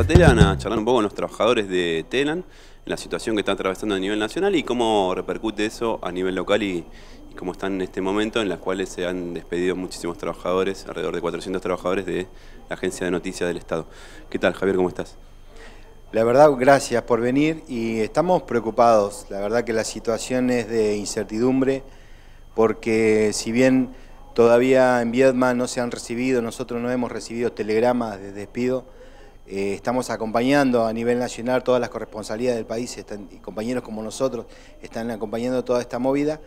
a Telan a charlar un poco con los trabajadores de Telan, en la situación que están atravesando a nivel nacional y cómo repercute eso a nivel local y, y cómo están en este momento en las cuales se han despedido muchísimos trabajadores, alrededor de 400 trabajadores de la Agencia de Noticias del Estado. ¿Qué tal, Javier? ¿Cómo estás? La verdad, gracias por venir y estamos preocupados. La verdad que la situación es de incertidumbre porque si bien todavía en Viedma no se han recibido, nosotros no hemos recibido telegramas de despido, eh, estamos acompañando a nivel nacional todas las corresponsalías del país, y compañeros como nosotros están acompañando toda esta movida.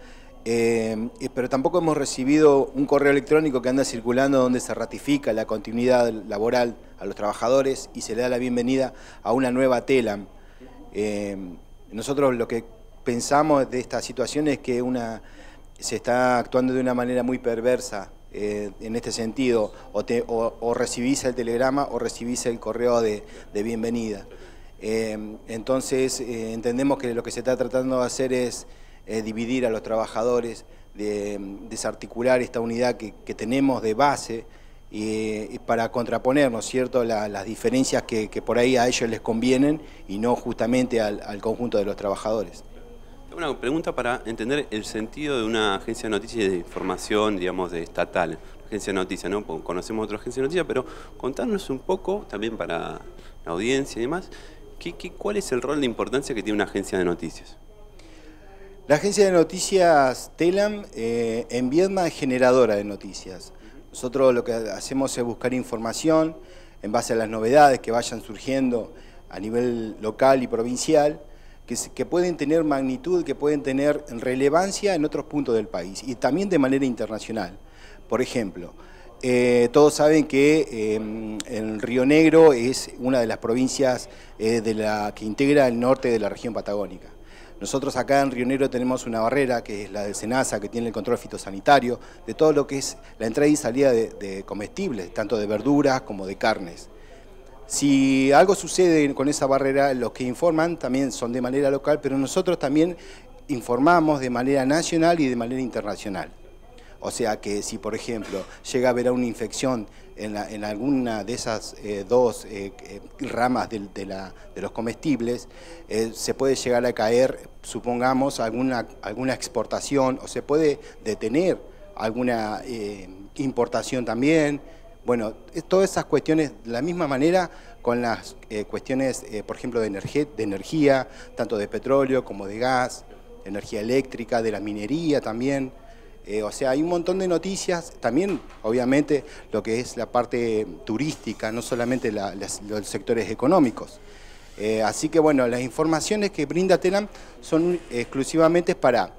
Eh, eh, pero tampoco hemos recibido un correo electrónico que anda circulando donde se ratifica la continuidad laboral a los trabajadores y se le da la bienvenida a una nueva TELAM. nosotros lo que pensamos de esta situación es que una, se está actuando de una manera muy perversa eh, en este sentido, o, recibís el telegrama o recibís el correo de, bienvenida. Eh, entonces eh, entendemos que lo que se está tratando de hacer es dividir a los trabajadores, de, desarticular esta unidad que, tenemos de base y, para contraponernos cierto las diferencias que, por ahí a ellos les convienen y no justamente al conjunto de los trabajadores. Una pregunta para entender el sentido de una agencia de noticias y de información, digamos, de estatal. Agencia de noticias, ¿no? Conocemos otra agencia de noticias, pero contarnos un poco, también para la audiencia y demás, cuál es el rol de importancia que tiene una agencia de noticias? La agencia de noticias TELAM eh, en Viedma es generadora de noticias. Nosotros lo que hacemos es buscar información en base a las novedades que vayan surgiendo a nivel local y provincial que, pueden tener magnitud, que pueden tener relevancia en otros puntos del país y también de manera internacional. Por ejemplo, eh, todos saben que el eh, Río Negro es una de las provincias eh, de la, que integra el norte de la región patagónica. Nosotros acá en Río Negro tenemos una barrera que es la de SENASA, que tiene el control fitosanitario de todo lo que es la entrada y salida de comestibles, tanto de verduras como de carnes. Si algo sucede con esa barrera, los que informan también son de manera local, pero nosotros también informamos de manera nacional y de manera internacional. O sea que si, por ejemplo, llega a haber una infección en, alguna de esas eh, dos eh, eh, ramas de, los comestibles, se puede llegar a caer, supongamos, alguna, alguna exportación o se puede detener alguna importación también. Bueno, todas esas cuestiones, de la misma manera con las eh, cuestiones, eh, por ejemplo, de, energía, tanto de petróleo como de gas, energía eléctrica, de la minería también. Eh, o sea, hay un montón de noticias, también obviamente lo que es la parte turística, no solamente los sectores económicos. así que bueno, las informaciones que brinda TELAM son exclusivamente para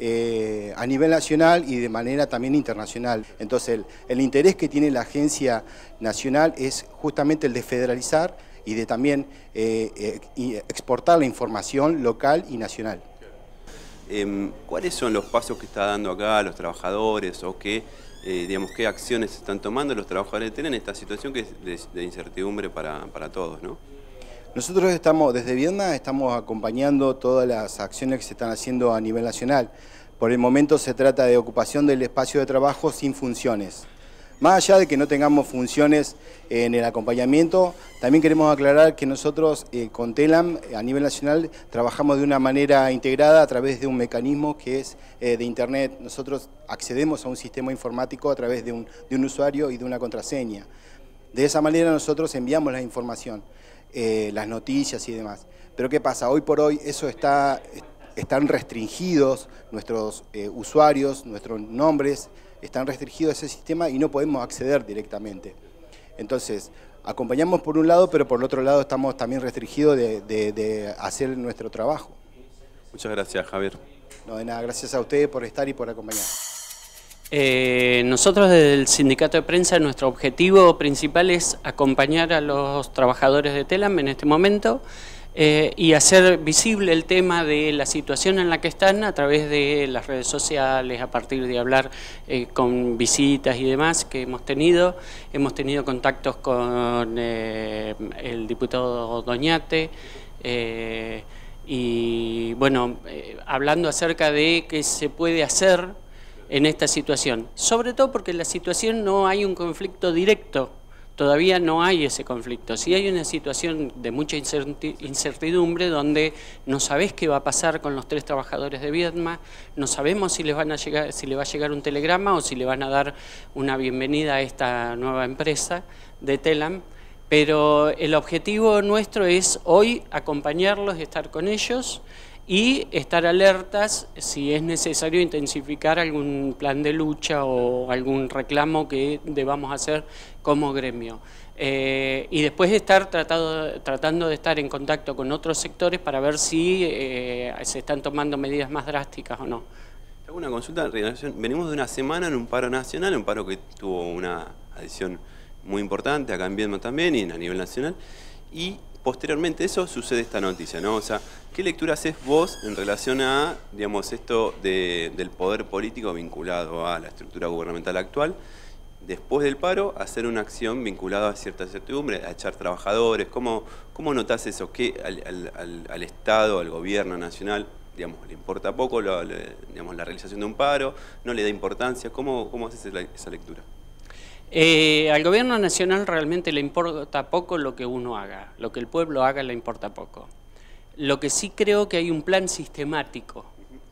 eh, a nivel nacional y de manera también internacional. Entonces el, interés que tiene la agencia nacional es justamente el de federalizar y de también eh, eh, exportar la información local y nacional. Em, ¿Cuáles son los pasos que está dando acá los trabajadores o qué, digamos, qué acciones están tomando los trabajadores de esta situación que es de, incertidumbre para, para todos? ¿no? Nosotros estamos, desde Viena estamos acompañando todas las acciones que se están haciendo a nivel nacional. Por el momento se trata de ocupación del espacio de trabajo sin funciones. Más allá de que no tengamos funciones en el acompañamiento, también queremos aclarar que nosotros eh, con TELAM a nivel nacional trabajamos de una manera integrada a través de un mecanismo que es eh, de Internet. Nosotros accedemos a un sistema informático a través de un usuario y de una contraseña. De esa manera nosotros enviamos la información. Eh, las noticias y demás. Pero ¿qué pasa? Hoy por hoy eso está, están restringidos nuestros eh, usuarios, nuestros nombres, están restringidos ese sistema y no podemos acceder directamente. Entonces, acompañamos por un lado, pero por el otro lado estamos también restringidos de, de hacer nuestro trabajo. Muchas gracias, Javier. No, de nada, gracias a ustedes por estar y por acompañarnos. Eh, nosotros desde el sindicato de prensa nuestro objetivo principal es acompañar a los trabajadores de Telam en este momento eh, y hacer visible el tema de la situación en la que están a través de las redes sociales, a partir de hablar eh, con visitas y demás que hemos tenido. Hemos tenido contactos con eh, el diputado Doñate, y bueno, hablando acerca de qué se puede hacer en esta situación. Sobre todo porque en la situación no hay un conflicto directo, todavía no hay ese conflicto. si hay una situación de mucha incertidumbre donde no sabes qué va a pasar con los tres trabajadores de Vietnam, no sabemos si les van a llegar, si le va a llegar un telegrama o si le van a dar una bienvenida a esta nueva empresa de Telam. Pero el objetivo nuestro es hoy acompañarlos, estar con ellos y estar alertas si es necesario intensificar algún plan de lucha o algún reclamo que debamos hacer como gremio. Eh, y después de estar tratado, tratando de estar en contacto con otros sectores para ver si eh, se están tomando medidas más drásticas o no. alguna una consulta, venimos de una semana en un paro nacional, un paro que tuvo una adición muy importante, acá en Viedma también y a nivel nacional, posteriormente eso sucede esta noticia, ¿no? O sea, ¿qué lectura haces vos en relación a, digamos, esto del poder político vinculado a la estructura gubernamental actual? Después del paro, hacer una acción vinculada a cierta certidumbre, a echar trabajadores. ¿Cómo, cómo notás eso? ¿Qué al, Estado, al gobierno nacional, digamos, le importa poco digamos, la realización de un paro? ¿No le da importancia? ¿Cómo, cómo haces esa lectura? Eh, al gobierno nacional realmente le importa poco lo que uno haga, lo que el pueblo haga le importa poco. Lo que sí creo que hay un plan sistemático,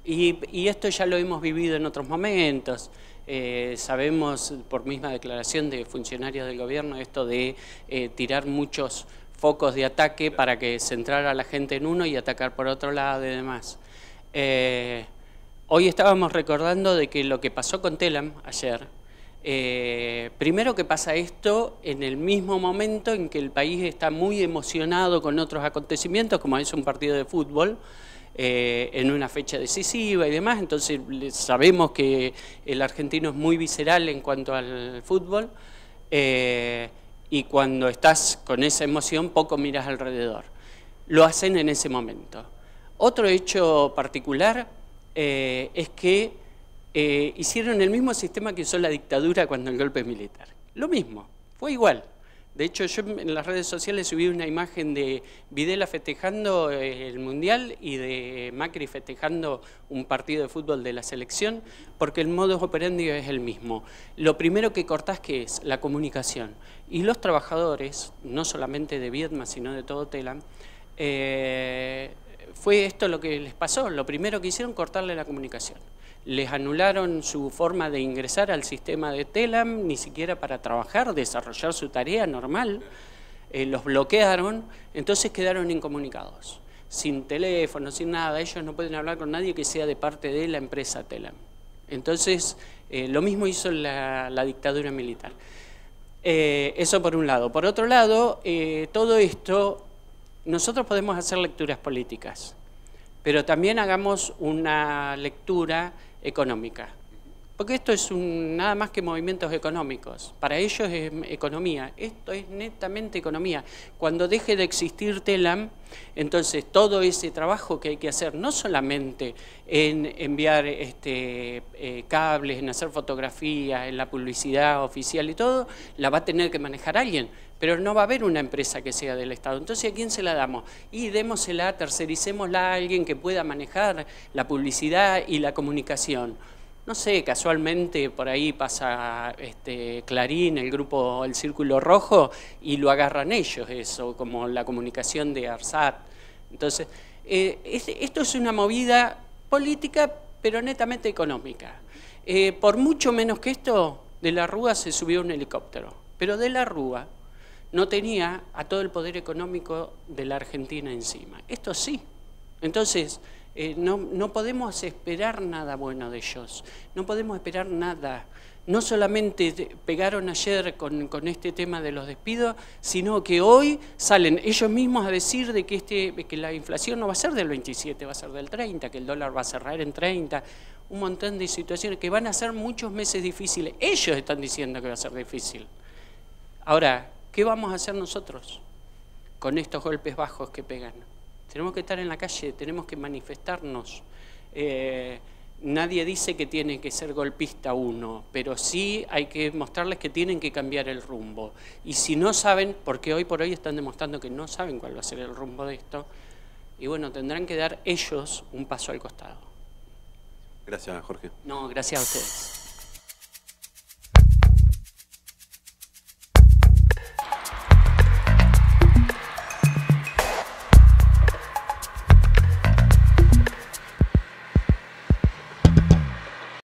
y, esto ya lo hemos vivido en otros momentos, eh, sabemos por misma declaración de funcionarios del gobierno esto de eh, tirar muchos focos de ataque para que centrara a la gente en uno y atacar por otro lado y demás. hoy estábamos recordando de que lo que pasó con Telam ayer, eh, primero que pasa esto en el mismo momento en que el país está muy emocionado con otros acontecimientos, como es un partido de fútbol, eh, en una fecha decisiva y demás, entonces sabemos que el argentino es muy visceral en cuanto al fútbol, eh, y cuando estás con esa emoción poco miras alrededor. Lo hacen en ese momento. Otro hecho particular es que eh, hicieron el mismo sistema que usó la dictadura cuando el golpe militar. Lo mismo, fue igual. De hecho, yo en las redes sociales subí una imagen de Videla festejando eh, el Mundial y de Macri festejando un partido de fútbol de la selección, porque el modus operandi es el mismo. Lo primero que cortás, que es? La comunicación. Y los trabajadores, no solamente de Vietnam, sino de todo Telam, eh, fue esto lo que les pasó. Lo primero que hicieron, cortarle la comunicación. Les anularon su forma de ingresar al sistema de Telam, ni siquiera para trabajar, desarrollar su tarea normal. Eh, los bloquearon, entonces quedaron incomunicados. Sin teléfono, sin nada, ellos no pueden hablar con nadie que sea de parte de la empresa Telam. Entonces, eh, lo mismo hizo la, dictadura militar. Eh, eso por un lado. Por otro lado, todo esto nosotros podemos hacer lecturas políticas, pero también hagamos una lectura económica. Porque esto es nada más que movimientos económicos. Para ellos es economía. Esto es netamente economía. Cuando deje de existir TELAM, entonces todo ese trabajo que hay que hacer, no solamente en enviar este, eh, cables, en hacer fotografías, en la publicidad oficial y todo, la va a tener que manejar alguien. Pero no va a haber una empresa que sea del Estado. Entonces, ¿a quién se la damos? Y démosela, tercericémosla a alguien que pueda manejar la publicidad y la comunicación no sé, casualmente por ahí pasa este, Clarín, el grupo El Círculo Rojo, y lo agarran ellos eso, como la comunicación de Arsat. Entonces, eh, esto es una movida política, pero netamente económica. Eh, por mucho menos que esto, de la Rúa se subió un helicóptero, pero de la Rúa no tenía a todo el poder económico de la Argentina encima. Esto sí. Entonces, eh, no, podemos esperar nada bueno de ellos, no podemos esperar nada. No solamente pegaron ayer con, con, este tema de los despidos, sino que hoy salen ellos mismos a decir de que, este, que la inflación no va a ser del 27, va a ser del 30, que el dólar va a cerrar en 30, un montón de situaciones que van a ser muchos meses difíciles. Ellos están diciendo que va a ser difícil. Ahora, ¿qué vamos a hacer nosotros con estos golpes bajos que pegan? Tenemos que estar en la calle, tenemos que manifestarnos. Eh, nadie dice que tiene que ser golpista uno, pero sí hay que mostrarles que tienen que cambiar el rumbo. Y si no saben, porque hoy por hoy están demostrando que no saben cuál va a ser el rumbo de esto, y bueno, tendrán que dar ellos un paso al costado. Gracias, Jorge. No, gracias a ustedes.